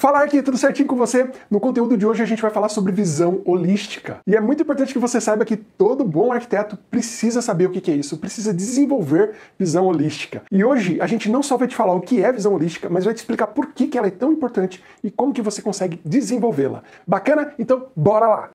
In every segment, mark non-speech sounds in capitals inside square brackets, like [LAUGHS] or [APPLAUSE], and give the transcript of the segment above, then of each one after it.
Fala aqui, tudo certinho com você? No conteúdo de hoje a gente vai falar sobre visão holística. E é muito importante que você saiba que todo bom arquiteto precisa saber o que é isso, precisa desenvolver visão holística. E hoje a gente não só vai te falar o que é visão holística, mas vai te explicar por que ela é tão importante e como que você consegue desenvolvê-la. Bacana? Então bora lá!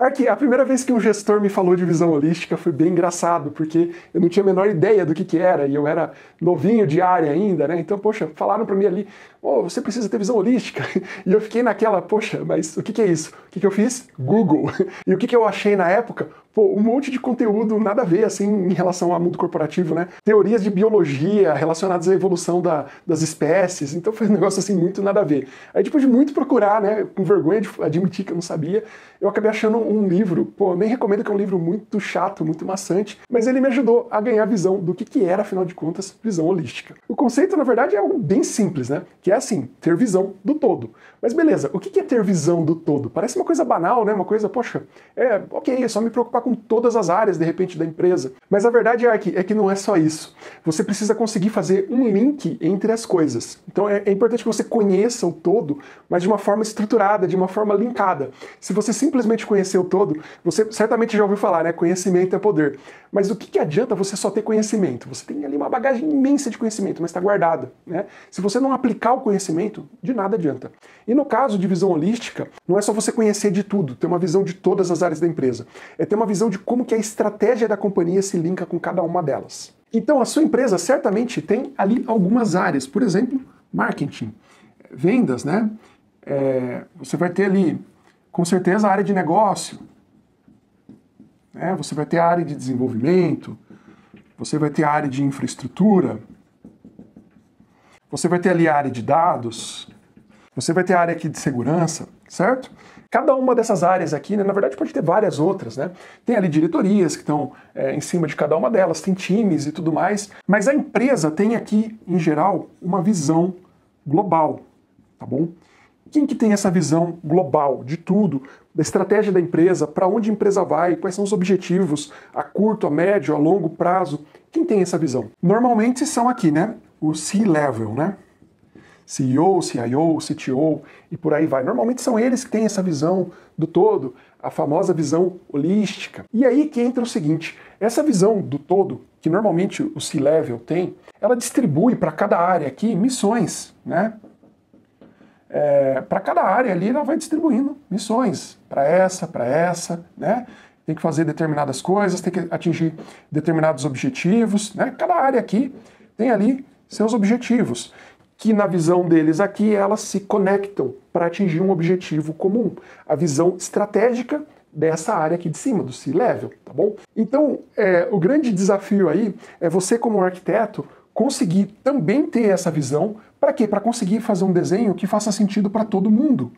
Arque, a primeira vez que um gestor me falou de visão holística foi bem engraçado, porque eu não tinha a menor ideia do que, que era, e eu era novinho de área ainda, né? Então, poxa, falaram para mim ali, oh, você precisa ter visão holística. [LAUGHS] E eu fiquei naquela, poxa, mas o que, que é isso? O que, que eu fiz? Google. [LAUGHS] E o que, que eu achei na época? Pô, um monte de conteúdo nada a ver, assim, em relação ao mundo corporativo, né? Teorias de biologia relacionadas à evolução da, das espécies. Então foi um [LAUGHS] negócio, assim, muito nada a ver. Aí depois de muito procurar, né, com vergonha de admitir que eu não sabia, eu acabei achando um livro, pô, nem recomendo que é um livro muito chato, muito maçante, mas ele me ajudou a ganhar visão do que, que era, afinal de contas, visão holística. O conceito, na verdade, é algo bem simples, né? Que é assim, ter visão do todo. Mas beleza, o que é ter visão do todo? Parece uma coisa banal, né? Uma coisa, poxa, é ok, é só me preocupar com todas as áreas, de repente, da empresa. Mas a verdade, Ark, é que não é só isso. Você precisa conseguir fazer um link entre as coisas. Então é, é importante que você conheça o todo, mas de uma forma estruturada, de uma forma linkada. Se você simplesmente conhecer o todo, você certamente já ouviu falar, né? Conhecimento é poder. Mas o que, que adianta você só ter conhecimento? Você tem ali uma bagagem imensa de conhecimento, mas está guardada. Né? Se você não aplicar o conhecimento, de nada adianta. E no caso de visão holística, não é só você conhecer de tudo, ter uma visão de todas as áreas da empresa. É ter uma visão de como que a estratégia da companhia se linka com cada uma delas. Então a sua empresa certamente tem ali algumas áreas, por exemplo, marketing, vendas, né? É, você vai ter ali, com certeza, a área de negócio, né? você vai ter a área de desenvolvimento, você vai ter a área de infraestrutura, você vai ter ali a área de dados, você vai ter a área aqui de segurança, certo? Cada uma dessas áreas aqui, né, na verdade pode ter várias outras, né? Tem ali diretorias que estão é, em cima de cada uma delas, tem times e tudo mais, mas a empresa tem aqui, em geral, uma visão global, tá bom? Quem que tem essa visão global de tudo, da estratégia da empresa, para onde a empresa vai, quais são os objetivos a curto, a médio, a longo prazo? Quem tem essa visão? Normalmente são aqui, né? o C-level, né? CEO, CIO, CTO e por aí vai. Normalmente são eles que têm essa visão do todo, a famosa visão holística. E aí que entra o seguinte: essa visão do todo, que normalmente o C-level tem, ela distribui para cada área aqui missões, né? É, para cada área ali ela vai distribuindo missões para essa, para essa, né? Tem que fazer determinadas coisas, tem que atingir determinados objetivos, né? Cada área aqui tem ali seus objetivos, que na visão deles aqui elas se conectam para atingir um objetivo comum, a visão estratégica dessa área aqui de cima, do C-level, tá bom? Então, é, o grande desafio aí é você como arquiteto conseguir também ter essa visão, para quê? Para conseguir fazer um desenho que faça sentido para todo mundo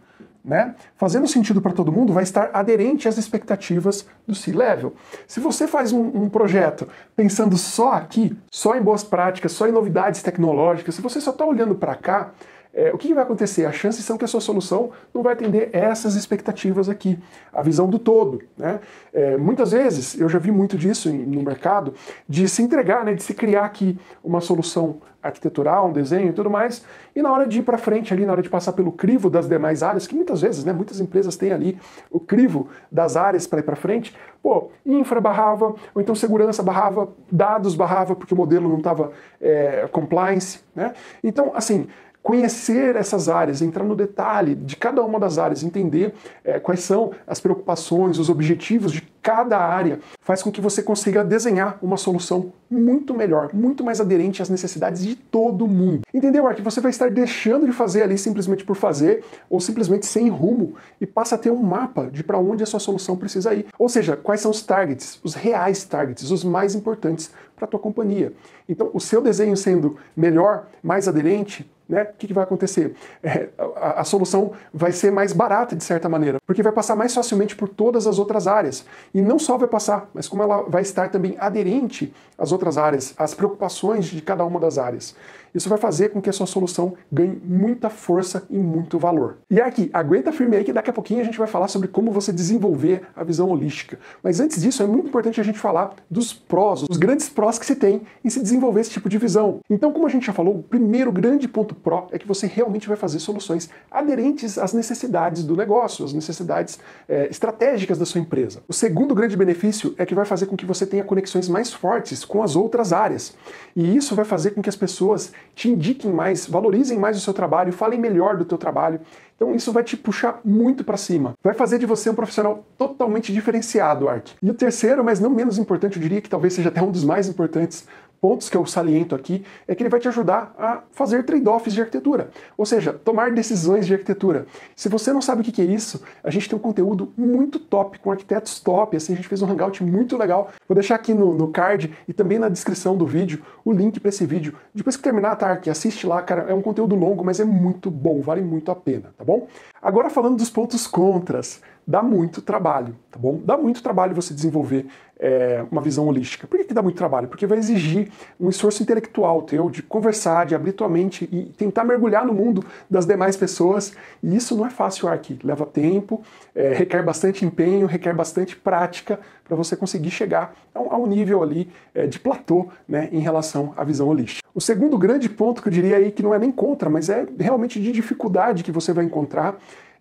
né, fazendo sentido para todo mundo, vai estar aderente às expectativas do C-Level. Se você faz um, um, projeto pensando só aqui, só em boas práticas, só em novidades tecnológicas, se você só está olhando para cá, é, o que vai acontecer? As chances são que a sua solução não vai atender essas expectativas aqui, a visão do todo. Né? É, muitas vezes, eu já vi muito disso em, no mercado, de se entregar, né, de se criar aqui uma solução arquitetural, um desenho e tudo mais, e na hora de ir para frente ali, na hora de passar pelo crivo das demais áreas, que muitas vezes, né, muitas empresas têm ali o crivo das áreas para ir para frente, pô, infra barrava, ou então segurança barrava, dados barrava, porque o modelo não estava é, compliance, né? Então, assim, conhecer essas áreas, entrar no detalhe de cada uma das áreas, entender é, quais são as preocupações, os objetivos de cada área, faz com que você consiga desenhar uma solução muito melhor, muito mais aderente às necessidades de todo mundo. Entendeu, Mark? Você vai estar deixando de fazer ali simplesmente por fazer ou simplesmente sem rumo e passa a ter um mapa de para onde a sua solução precisa ir. Ou seja, quais são os targets, os reais targets, os mais importantes para a tua companhia. Então, o seu desenho sendo melhor, mais aderente, né? O que, que vai acontecer? É, a, a, solução vai ser mais barata, de certa maneira, porque vai passar mais facilmente por todas as outras áreas. E não só vai passar, mas como ela vai estar também aderente às outras áreas, às preocupações de cada uma das áreas. Isso vai fazer com que a sua solução ganhe muita força e muito valor. E aqui, aguenta firme aí que daqui a pouquinho a gente vai falar sobre como você desenvolver a visão holística. Mas antes disso, é muito importante a gente falar dos prós, os grandes prós que se tem em se desenvolver esse tipo de visão. Então, como a gente já falou, o primeiro grande ponto Pro é que você realmente vai fazer soluções aderentes às necessidades do negócio, às necessidades é, estratégicas da sua empresa. O segundo grande benefício é que vai fazer com que você tenha conexões mais fortes com as outras áreas. E isso vai fazer com que as pessoas te indiquem mais, valorizem mais o seu trabalho, falem melhor do teu trabalho. Então isso vai te puxar muito para cima. Vai fazer de você um profissional totalmente diferenciado, Art. E o terceiro, mas não menos importante, eu diria que talvez seja até um dos mais importantes, pontos que eu saliento aqui é que ele vai te ajudar a fazer trade-offs de arquitetura, ou seja, tomar decisões de arquitetura. Se você não sabe o que é isso, a gente tem um conteúdo muito top com arquitetos top, assim, a gente fez um hangout muito legal Vou deixar aqui no, no, card e também na descrição do vídeo o link para esse vídeo. Depois que terminar, tá, que assiste lá, cara, é um conteúdo longo, mas é muito bom, vale muito a pena, tá bom? Agora falando dos pontos contras, dá muito trabalho, tá bom? Dá muito trabalho você desenvolver é, uma visão holística. Por que, que dá muito trabalho? Porque vai exigir um esforço intelectual teu de conversar, de abrir tua mente e tentar mergulhar no mundo das demais pessoas. E isso não é fácil, Ark. Leva tempo, é, requer bastante empenho, requer bastante prática para você conseguir chegar a um, nível ali é, de platô né, em relação à visão holística. O segundo grande ponto que eu diria aí, que não é nem contra, mas é realmente de dificuldade que você vai encontrar,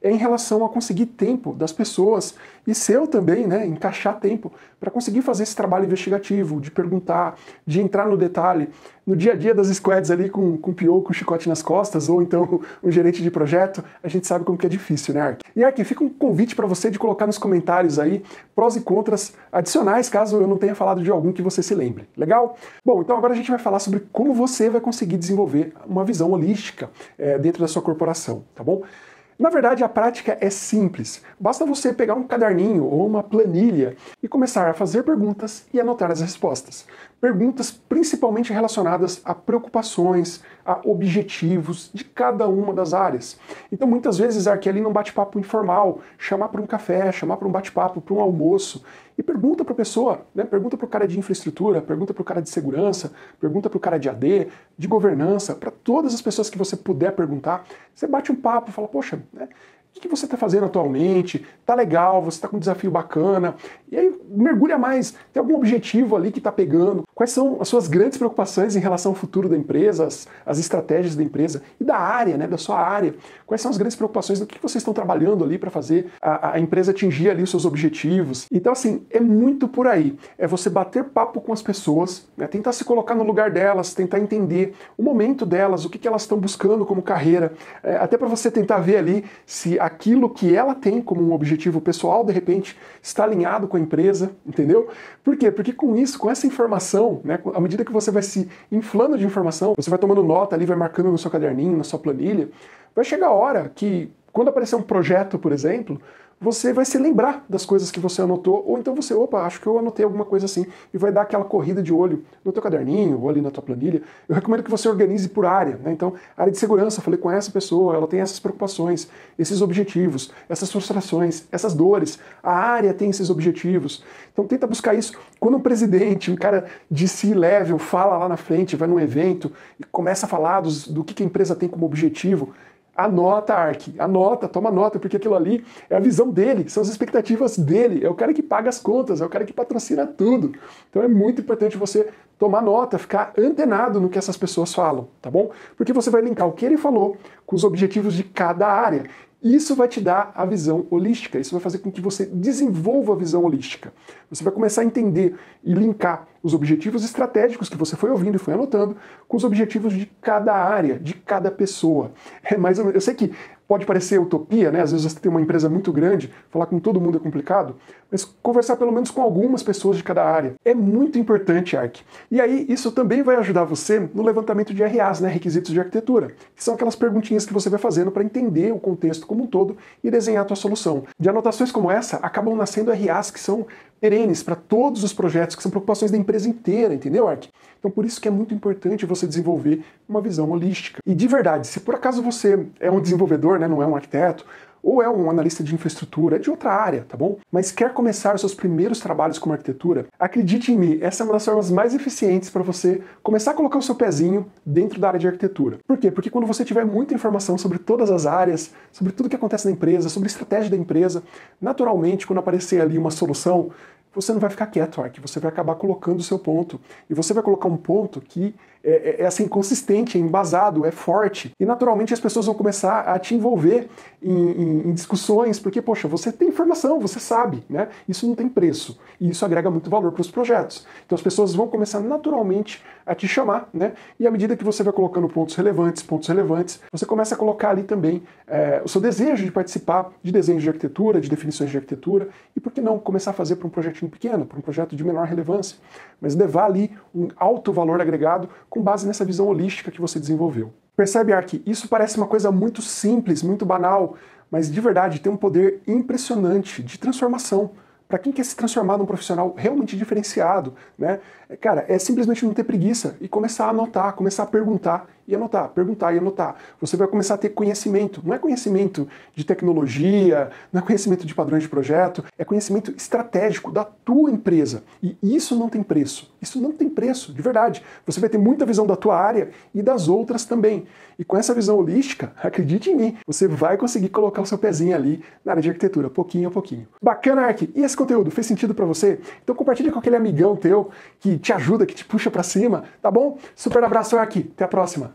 é em relação a conseguir tempo das pessoas e seu também, né, encaixar tempo para conseguir fazer esse trabalho investigativo, de perguntar, de entrar no detalhe, no dia a dia das squads ali com, com pior, com chicote nas costas, ou então um [LAUGHS] gerente de projeto, a gente sabe como que é difícil, né, Ark? E Ark, fica um convite para você de colocar nos comentários aí prós e contras adicionais, caso eu não tenha falado de algum que você se lembre, legal? Bom, então agora a gente vai falar sobre como você vai conseguir desenvolver uma visão holística é, dentro da sua corporação, tá bom? Na verdade, a prática é simples. Basta você pegar um caderninho ou uma planilha e começar a fazer perguntas e anotar as respostas perguntas principalmente relacionadas a preocupações, a objetivos de cada uma das áreas. Então, muitas vezes, Arkelly num bate-papo informal, chamar para um café, chamar para um bate-papo, para um almoço, e pergunta para a pessoa, né? pergunta para o cara de infraestrutura, pergunta para o cara de segurança, pergunta para o cara de AD, de governança, para todas as pessoas que você puder perguntar. Você bate um papo, fala, poxa, né? o que você está fazendo atualmente, tá legal, você está com um desafio bacana, e aí mergulha mais, tem algum objetivo ali que está pegando, quais são as suas grandes preocupações em relação ao futuro da empresa, as, as, estratégias da empresa e da área, né, da sua área, quais são as grandes preocupações do que vocês estão trabalhando ali para fazer a, a empresa atingir ali os seus objetivos. Então, assim, é muito por aí, é você bater papo com as pessoas, né, tentar se colocar no lugar delas, tentar entender o momento delas, o que, que elas estão buscando como carreira, é, até para você tentar ver ali se aquilo que ela tem como um objetivo pessoal, de repente, está alinhado com a empresa, entendeu? Por quê? Porque com isso, com essa informação, né, à medida que você vai se inflando de informação, você vai tomando nota ali, vai marcando no seu caderninho, na sua planilha, vai chegar a hora que, quando aparecer um projeto, por exemplo, você vai se lembrar das coisas que você anotou, ou então você, opa, acho que eu anotei alguma coisa assim, e vai dar aquela corrida de olho no teu caderninho ou ali na tua planilha. Eu recomendo que você organize por área, né? Então, área de segurança, falei com essa pessoa, ela tem essas preocupações, esses objetivos, essas frustrações, essas dores. A área tem esses objetivos. Então, tenta buscar isso. Quando um presidente, um cara de C-level, fala lá na frente, vai num evento e começa a falar dos, do que a empresa tem como objetivo, Anota, Ark, anota, toma nota, porque aquilo ali é a visão dele, são as expectativas dele, é o cara que paga as contas, é o cara que patrocina tudo. Então é muito importante você tomar nota, ficar antenado no que essas pessoas falam, tá bom? Porque você vai linkar o que ele falou com os objetivos de cada área. Isso vai te dar a visão holística, isso vai fazer com que você desenvolva a visão holística. Você vai começar a entender e linkar os objetivos estratégicos que você foi ouvindo e foi anotando com os objetivos de cada área, de cada pessoa. É mais ou menos, eu sei que pode parecer utopia, né? Às vezes você tem uma empresa muito grande, falar com todo mundo é complicado, mas conversar pelo menos com algumas pessoas de cada área é muito importante, Ark. E aí isso também vai ajudar você no levantamento de RAs, né? Requisitos de arquitetura, que são aquelas perguntinhas que você vai fazendo para entender o contexto como um todo e desenhar a sua solução. De anotações como essa acabam nascendo RAs que são perenes para todos os projetos, que são preocupações da empresa inteira, entendeu, Ark? Então por isso que é muito importante você desenvolver uma visão holística. E de verdade, se por acaso você é um desenvolvedor, né, não é um arquiteto, ou é um analista de infraestrutura, de outra área, tá bom? Mas quer começar os seus primeiros trabalhos como arquitetura? Acredite em mim, essa é uma das formas mais eficientes para você começar a colocar o seu pezinho dentro da área de arquitetura. Por quê? Porque quando você tiver muita informação sobre todas as áreas, sobre tudo que acontece na empresa, sobre a estratégia da empresa, naturalmente, quando aparecer ali uma solução, você não vai ficar quieto, Ark, você vai acabar colocando o seu ponto. E você vai colocar um ponto que é, é, é, assim, consistente, é embasado, é forte. E naturalmente as pessoas vão começar a te envolver em, em, em discussões, porque, poxa, você tem informação, você sabe, né? Isso não tem preço. E isso agrega muito valor para os projetos. Então as pessoas vão começar naturalmente a te chamar, né? E à medida que você vai colocando pontos relevantes, pontos relevantes, você começa a colocar ali também é, o seu desejo de participar de desenhos de arquitetura, de definições de arquitetura, e por que não começar a fazer para um projetinho pequeno, para um projeto de menor relevância, mas levar ali um alto valor agregado com base nessa visão holística que você desenvolveu. Percebe, Ark? Isso parece uma coisa muito simples, muito banal, mas de verdade tem um poder impressionante de transformação. Para quem quer se transformar num profissional realmente diferenciado, né? É, cara, é simplesmente não ter preguiça e começar a anotar, começar a perguntar e anotar, perguntar e anotar. Você vai começar a ter conhecimento. Não é conhecimento de tecnologia, não é conhecimento de padrões de projeto, é conhecimento estratégico da tua empresa. E isso não tem preço. Isso não tem preço, de verdade. Você vai ter muita visão da tua área e das outras também. E com essa visão holística, [LAUGHS] acredite em mim, você vai conseguir colocar o seu pezinho ali na área de arquitetura, pouquinho a pouquinho. Bacana, Ark? E esse conteúdo fez sentido para você? Então compartilha com aquele amigão teu que te ajuda, que te puxa para cima, tá bom? Super abraço, Ark. Até a próxima.